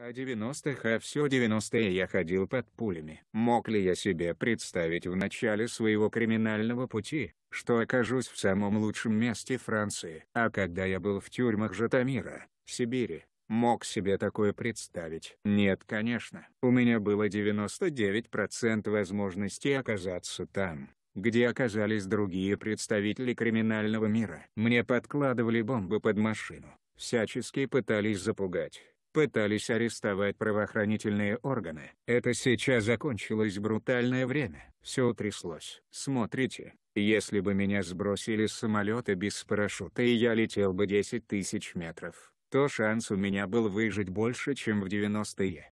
о 90-х, а, а все 90-е я ходил под пулями. Мог ли я себе представить в начале своего криминального пути, что окажусь в самом лучшем месте Франции? А когда я был в тюрьмах Жатамира, Сибири, мог себе такое представить? Нет, конечно. У меня было 99% возможности оказаться там где оказались другие представители криминального мира. Мне подкладывали бомбы под машину, всячески пытались запугать пытались арестовать правоохранительные органы. Это сейчас закончилось брутальное время. Все утряслось. Смотрите, если бы меня сбросили с самолета без парашюта и я летел бы 10 тысяч метров, то шанс у меня был выжить больше, чем в 90-е.